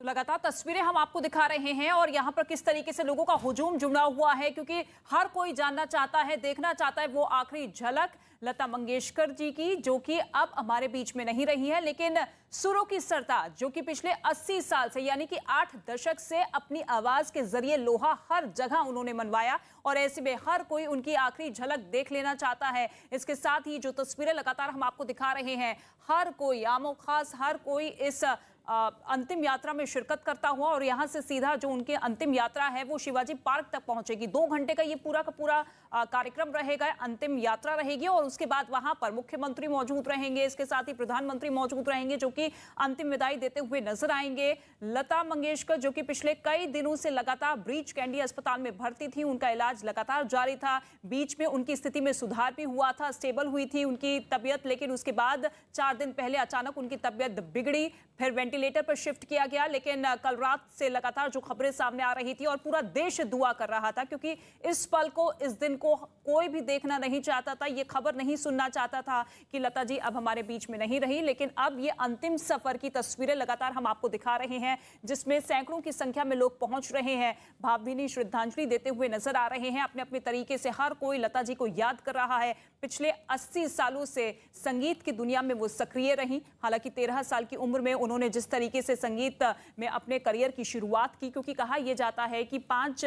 तो लगातार तस्वीरें हम आपको दिखा रहे हैं और यहाँ पर किस तरीके से लोगों का हुजूम जुड़ा हुआ है क्योंकि हर कोई जानना चाहता है देखना चाहता है वो आखिरी झलक लता मंगेशकर जी की जो कि अब हमारे बीच में नहीं रही है लेकिन सुरों की सरता जो कि पिछले 80 साल से यानी कि आठ दशक से अपनी आवाज के जरिए लोहा हर जगह उन्होंने मनवाया और ऐसे में हर कोई उनकी आखिरी झलक देख लेना चाहता है इसके साथ ही जो तस्वीरें लगातार हम आपको दिखा रहे हैं हर कोई आमो खास हर कोई इस अंतिम यात्रा में शिरकत करता हुआ और यहाँ से सीधा जो उनकी अंतिम यात्रा है वो शिवाजी पार्क तक पहुंचेगी दो घंटे का ये पूरा का पूरा कार्यक्रम रहेगा अंतिम यात्रा रहेगी और उसके बाद वहां पर मुख्यमंत्री मौजूद रहेंगे इसके साथ ही प्रधानमंत्री मौजूद रहेंगे जो कि अंतिम विदाई देते हुए नजर आएंगे लता मंगेशकर जो कि पिछले कई दिनों से लगातार ब्रीच कैंडी अस्पताल में भर्ती थी उनका इलाज लगातार जारी था बीच में उनकी स्थिति में सुधार भी हुआ था स्टेबल हुई थी उनकी तबियत लेकिन उसके बाद चार दिन पहले अचानक उनकी तबियत बिगड़ी फिर वेंटिलेटर पर शिफ्ट किया गया लेकिन कल रात से लगातार जो खबरें सामने आ रही थी और पूरा देश दुआ कर रहा था क्योंकि इस पल को इस दिन जिनको कोई भी देखना नहीं चाहता था ये खबर नहीं सुनना चाहता था कि लता जी अब हमारे बीच में नहीं रही लेकिन अब ये अंतिम सफर की तस्वीरें लगातार हम आपको दिखा रहे हैं जिसमें सैकड़ों की संख्या में लोग पहुंच रहे हैं भावभीनी श्रद्धांजलि देते हुए नजर आ रहे हैं अपने अपने तरीके से हर कोई लता जी को याद कर रहा है पिछले अस्सी सालों से संगीत की दुनिया में वो सक्रिय रहीं हालांकि तेरह साल की उम्र में उन्होंने जिस तरीके से संगीत में अपने करियर की शुरुआत की क्योंकि कहा यह जाता है कि पांच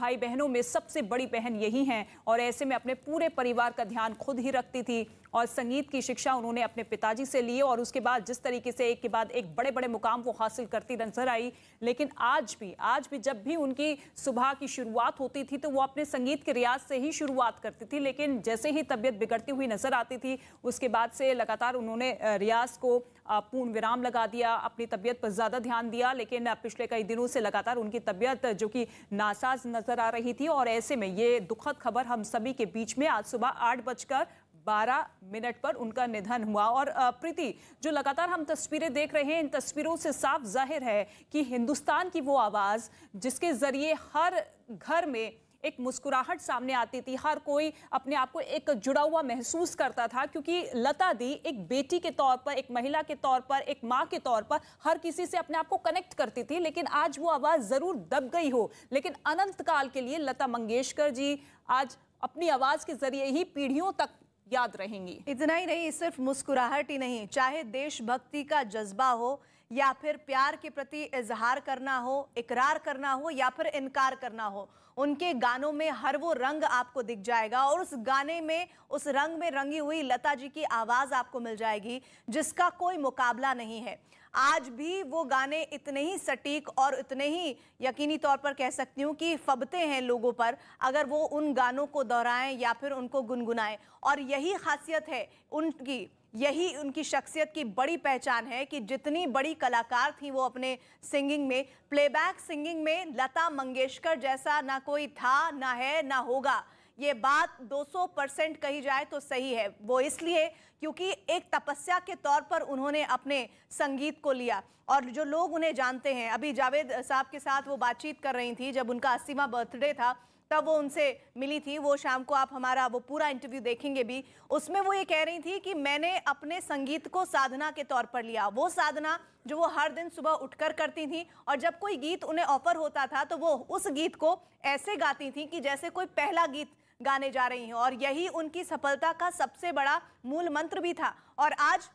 भाई बहनों में सबसे बड़ी बहन यही हैं और ऐसे में अपने पूरे परिवार का ध्यान खुद ही रखती थी और संगीत की शिक्षा उन्होंने अपने पिताजी से लिए और उसके बाद जिस तरीके से एक के बाद एक बड़े बड़े मुकाम वो हासिल करती नजर आई लेकिन आज भी आज भी जब भी उनकी सुबह की शुरुआत होती थी तो वो अपने संगीत के रियाज से ही शुरुआत करती थी लेकिन जैसे ही तबीयत बिगड़ती हुई नजर आती थी उसके बाद से लगातार उन्होंने रियाज को पूर्ण विराम लगा दिया अपनी तबीयत पर ज़्यादा ध्यान दिया लेकिन पिछले कई दिनों से लगातार उनकी तबीयत जो कि नासाज नजर नजर आ रही थी और ऐसे में ये दुखद खबर हम सभी के बीच में आज सुबह आठ बजकर बारह मिनट पर उनका निधन हुआ और प्रीति जो लगातार हम तस्वीरें देख रहे हैं इन तस्वीरों से साफ जाहिर है कि हिंदुस्तान की वो आवाज़ जिसके ज़रिए हर घर में एक मुस्कुराहट सामने आती थी हर कोई अपने आप को एक जुड़ा हुआ महसूस करता था क्योंकि लता दी एक बेटी के तौर पर एक महिला के तौर पर एक माँ के तौर पर हर किसी से अपने आप को कनेक्ट करती थी लेकिन आज वो आवाज़ ज़रूर दब गई हो लेकिन अनंत काल के लिए लता मंगेशकर जी आज अपनी आवाज़ के जरिए ही पीढ़ियों तक याद रहेंगी इतना ही नहीं सिर्फ मुस्कुराहट ही नहीं चाहे देशभक्ति का जज्बा हो या फिर प्यार के प्रति इजहार करना हो इकरार करना हो या फिर इनकार करना हो उनके गानों में हर वो रंग आपको दिख जाएगा और उस गाने में उस रंग में रंगी हुई लता जी की आवाज़ आपको मिल जाएगी जिसका कोई मुकाबला नहीं है आज भी वो गाने इतने ही सटीक और इतने ही यकीनी तौर पर कह सकती हूँ कि फबते हैं लोगों पर अगर वो उन गानों को दोहराएं या फिर उनको गुनगुनाएं और यही खासियत है उनकी यही उनकी शख्सियत की बड़ी पहचान है कि जितनी बड़ी कलाकार थी वो अपने सिंगिंग में प्लेबैक सिंगिंग में लता मंगेशकर जैसा ना कोई था ना है ना होगा ये बात 200 परसेंट कही जाए तो सही है वो इसलिए क्योंकि एक तपस्या के तौर पर उन्होंने अपने संगीत को लिया और जो लोग उन्हें जानते हैं अभी जावेद साहब के साथ वो बातचीत कर रही थी जब उनका अस्सीवा बर्थडे था तब वो उनसे मिली थी वो शाम को आप हमारा वो पूरा इंटरव्यू देखेंगे भी उसमें वो ये कह रही थी कि मैंने अपने संगीत को साधना के तौर पर लिया वो साधना जो वो हर दिन सुबह उठकर करती थी और जब कोई गीत उन्हें ऑफर होता था तो वो उस गीत को ऐसे गाती थी कि जैसे कोई पहला गीत गाने जा रही हैं और यही उनकी सफलता का सबसे बड़ा मूल मंत्र भी था और आज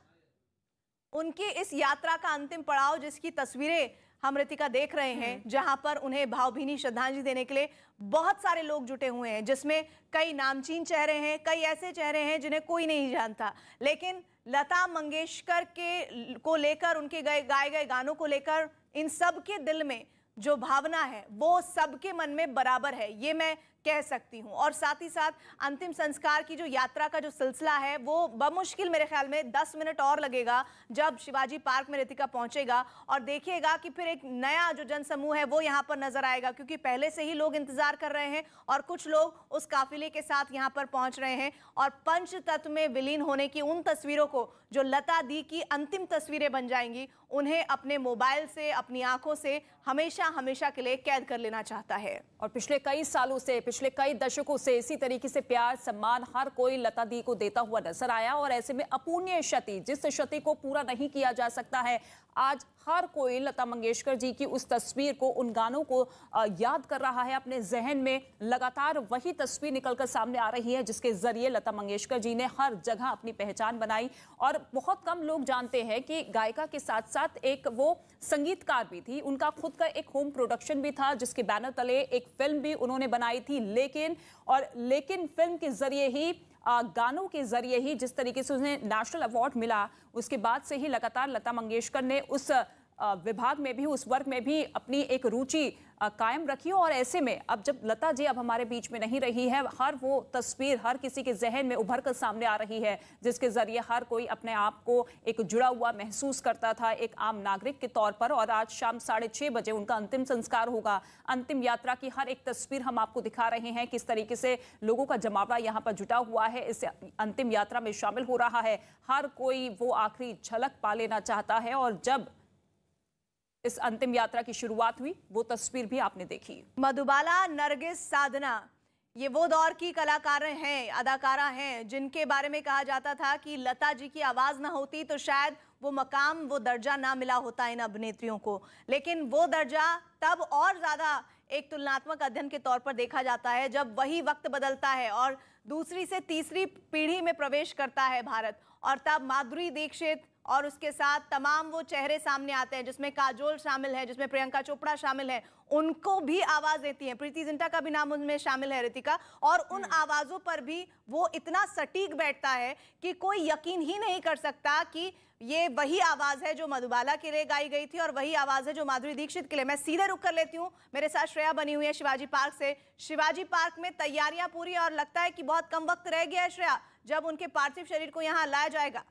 उनकी इस यात्रा का अंतिम पड़ाव जिसकी तस्वीरें हम रितिका देख रहे हैं हम्म। जहां पर उन्हें भावभीनी श्रद्धांजलि देने के लिए बहुत सारे लोग जुटे हुए हैं जिसमें कई नामचीन चेहरे हैं कई ऐसे चेहरे हैं जिन्हें कोई नहीं जानता लेकिन लता मंगेशकर के को लेकर उनके गए गाए गए गानों को लेकर इन सब के दिल में जो भावना है वो सबके मन में बराबर है ये मैं कह सकती हूँ और साथ ही साथ अंतिम संस्कार की जो यात्रा का जो सिलसिला है वो बमुश्किल मेरे ख्याल में दस मिनट और लगेगा जब शिवाजी पार्क में रितिका पहुंचेगा और देखिएगा कि फिर एक नया जो जनसमूह है वो यहाँ पर नजर आएगा क्योंकि पहले से ही लोग इंतजार कर रहे हैं और कुछ लोग उस काफिले के साथ यहाँ पर पहुंच रहे हैं और पंच तत्व में विलीन होने की उन तस्वीरों को जो लता दी की अंतिम तस्वीरें बन जाएंगी उन्हें अपने मोबाइल से अपनी आंखों से हमेशा हमेशा के लिए कैद कर लेना चाहता है और पिछले कई सालों से पिछले कई दशकों से इसी तरीके से प्यार सम्मान हर कोई लता दी को देता हुआ नजर आया और ऐसे में अपूर्णीय क्षति जिस क्षति को पूरा नहीं किया जा सकता है आज हर कोई लता मंगेशकर जी की उस तस्वीर को उन गानों को याद कर रहा है अपने जहन में लगातार वही तस्वीर निकलकर सामने आ रही है जिसके जरिए लता मंगेशकर जी ने हर जगह अपनी पहचान बनाई और बहुत कम लोग जानते हैं कि गायिका के साथ साथ एक वो संगीतकार भी थी उनका खुद का एक होम प्रोडक्शन भी था जिसके बैनर तले एक फिल्म भी उन्होंने बनाई थी लेकिन और लेकिन फिल्म के जरिए ही गानों के जरिए ही जिस तरीके से उन्हें नेशनल अवार्ड मिला उसके बाद से ही लगातार लता मंगेशकर ने उस विभाग में भी उस वर्ग में भी अपनी एक रुचि कायम रखी और ऐसे में अब जब लता जी अब हमारे बीच में नहीं रही है हर वो तस्वीर हर किसी के जहन में उभर कर सामने आ रही है जिसके ज़रिए हर कोई अपने आप को एक जुड़ा हुआ महसूस करता था एक आम नागरिक के तौर पर और आज शाम साढ़े छः बजे उनका अंतिम संस्कार होगा अंतिम यात्रा की हर एक तस्वीर हम आपको दिखा रहे हैं किस तरीके से लोगों का जमावड़ा यहाँ पर जुटा हुआ है इस अंतिम यात्रा में शामिल हो रहा है हर कोई वो आखिरी झलक पा लेना चाहता है और जब इस अंतिम यात्रा की शुरुआत हुई वो तस्वीर भी आपने देखी मधुबाला नरगिस साधना ये वो दौर की कलाकार हैं अदाकारा हैं जिनके बारे में कहा जाता था कि लता जी की आवाज़ ना होती तो शायद वो मकाम वो दर्जा ना मिला होता इन अभिनेत्रियों को लेकिन वो दर्जा तब और ज़्यादा एक तुलनात्मक अध्ययन के तौर पर देखा जाता है जब वही वक्त बदलता है और दूसरी से तीसरी पीढ़ी में प्रवेश करता है भारत और तब माधुरी दीक्षित और उसके साथ तमाम वो चेहरे सामने आते हैं जिसमें काजोल शामिल है जिसमें प्रियंका चोपड़ा शामिल है उनको भी आवाज देती है प्रीति जिंटा का भी नाम उनमें शामिल है रितिका और उन हम्म। आवाजों पर भी वो इतना सटीक बैठता है कि कोई यकीन ही नहीं कर सकता कि ये वही आवाज है जो मधुबाला के लिए गाई गई थी और वही आवाज है जो माधुरी दीक्षित के लिए मैं सीधे रुक कर लेती हूँ मेरे साथ श्रेया बनी हुई है शिवाजी पार्क से शिवाजी पार्क में तैयारियां पूरी और लगता है कि बहुत कम वक्त रह गया है श्रेया जब उनके पार्थिव शरीर को यहाँ लाया जाएगा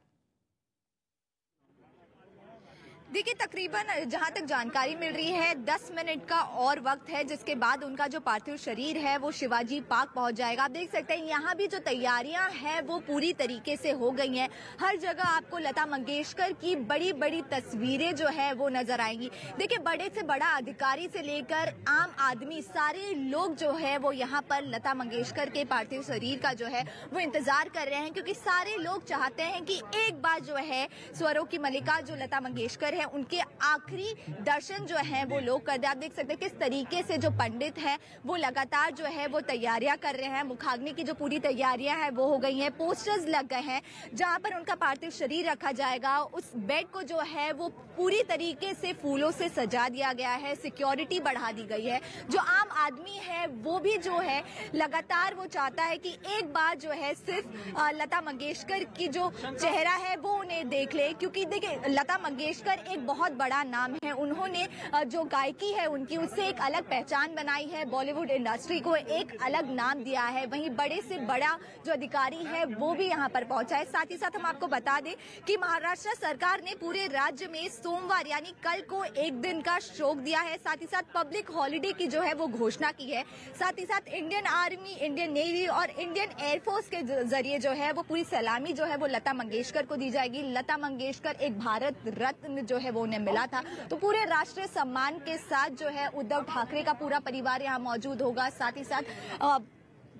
देखिए तकरीबन जहां तक जानकारी मिल रही है 10 मिनट का और वक्त है जिसके बाद उनका जो पार्थिव शरीर है वो शिवाजी पार्क पहुंच जाएगा आप देख सकते हैं यहाँ भी जो तैयारियां हैं वो पूरी तरीके से हो गई हैं हर जगह आपको लता मंगेशकर की बड़ी बड़ी तस्वीरें जो है वो नजर आएंगी देखिए बड़े से बड़ा अधिकारी से लेकर आम आदमी सारे लोग जो है वो यहाँ पर लता मंगेशकर के पार्थिव शरीर का जो है वो इंतजार कर रहे हैं क्योंकि सारे लोग चाहते हैं कि एक बार जो है स्वरों की मलिका जो लता मंगेशकर हैं उनके आखिरी दर्शन जो है वो लोग कर रहे हैं आप देख सकते हैं किस तरीके से जो पंडित हैं वो लगातार जो है वो तैयारियां कर रहे हैं मुखाग्नि की जो पूरी तैयारियां हैं वो हो गई हैं पोस्टर्स लग गए हैं जहाँ पर उनका पार्थिव शरीर रखा जाएगा उस बेड को जो है वो पूरी तरीके से फूलों से सजा दिया गया है सिक्योरिटी बढ़ा दी गई है जो आम आदमी है वो भी जो है लगातार वो चाहता है कि एक बार जो है सिर्फ लता मंगेशकर की जो चेहरा है वो उन्हें देख ले क्योंकि देखिए लता मंगेशकर एक बहुत बड़ा नाम है उन्होंने जो गायकी है उनकी उससे एक अलग पहचान बनाई है बॉलीवुड इंडस्ट्री को एक अलग नाम दिया है वहीं बड़े से बड़ा जो अधिकारी है वो भी यहाँ पर पहुंचा है साथ ही साथ हम आपको बता दें कि महाराष्ट्र सरकार ने पूरे राज्य में सोमवार यानी कल को एक दिन का शोक दिया है साथ ही साथ पब्लिक हॉलीडे की जो है वो घोषणा की है साथ ही साथ इंडियन आर्मी इंडियन नेवी और इंडियन एयरफोर्स के जरिए जो है वो पूरी सलामी जो है वो लता मंगेशकर को दी जाएगी लता मंगेशकर एक भारत रत्न जो है वो उन्हें मिला था तो पूरे राष्ट्रीय सम्मान के साथ जो है उद्धव ठाकरे का पूरा परिवार यहाँ मौजूद होगा साथ ही साथ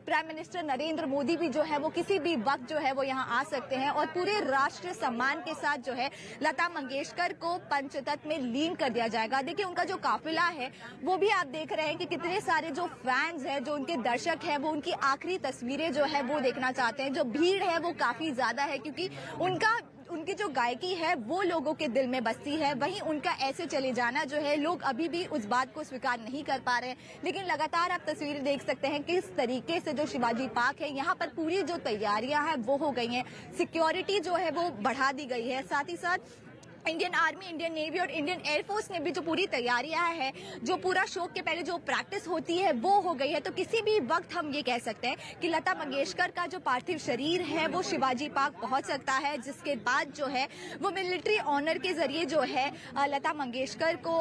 प्राइम मिनिस्टर नरेंद्र मोदी भी जो है वो किसी भी वक्त जो है वो यहाँ आ सकते हैं और पूरे राष्ट्रीय सम्मान के साथ जो है लता मंगेशकर को पंचतत्व में लीन कर दिया जाएगा देखिए उनका जो काफिला है वो भी आप देख रहे हैं कि कितने सारे जो फैंस हैं जो उनके दर्शक हैं वो उनकी आखिरी तस्वीरें जो है वो देखना चाहते हैं जो भीड़ है वो काफी ज्यादा है क्योंकि उनका उनकी जो गायकी है वो लोगों के दिल में बसती है वहीं उनका ऐसे चले जाना जो है लोग अभी भी उस बात को स्वीकार नहीं कर पा रहे लेकिन लगातार आप तस्वीरें देख सकते हैं किस तरीके से जो शिवाजी पार्क है यहाँ पर पूरी जो तैयारियां हैं वो हो गई हैं सिक्योरिटी जो है वो बढ़ा दी गई है साथ ही साथ इंडियन आर्मी इंडियन नेवी और इंडियन एयरफोर्स ने भी जो पूरी तैयारियां है जो पूरा शो के पहले जो प्रैक्टिस होती है वो हो गई है तो किसी भी वक्त हम ये कह सकते हैं कि लता मंगेशकर का जो पार्थिव शरीर है वो शिवाजी पार्क पहुंच सकता है जिसके बाद जो है वो मिलिट्री ऑनर के जरिए जो है लता मंगेशकर को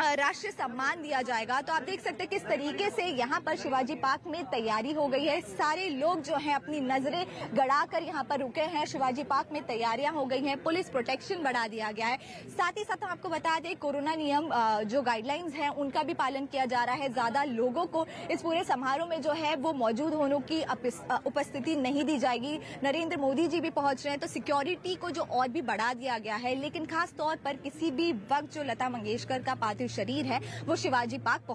राष्ट्रीय सम्मान दिया जाएगा तो आप देख सकते हैं किस तरीके से यहाँ पर शिवाजी पार्क में तैयारी हो गई है सारे लोग जो हैं अपनी नजरें गड़ा कर यहाँ पर रुके हैं शिवाजी पार्क में तैयारियां हो गई हैं पुलिस प्रोटेक्शन बढ़ा दिया गया है साथ ही साथ हम आपको बता दें कोरोना नियम जो गाइडलाइंस है उनका भी पालन किया जा रहा है ज्यादा लोगों को इस पूरे समारोह में जो है वो मौजूद होने की उपस्थिति नहीं दी जाएगी नरेंद्र मोदी जी भी पहुंच रहे हैं तो सिक्योरिटी को जो और भी बढ़ा दिया गया है लेकिन खासतौर पर किसी भी वक्त जो लता मंगेशकर का पात्र पार्थिव शरीर है वो शिवाजी पार्क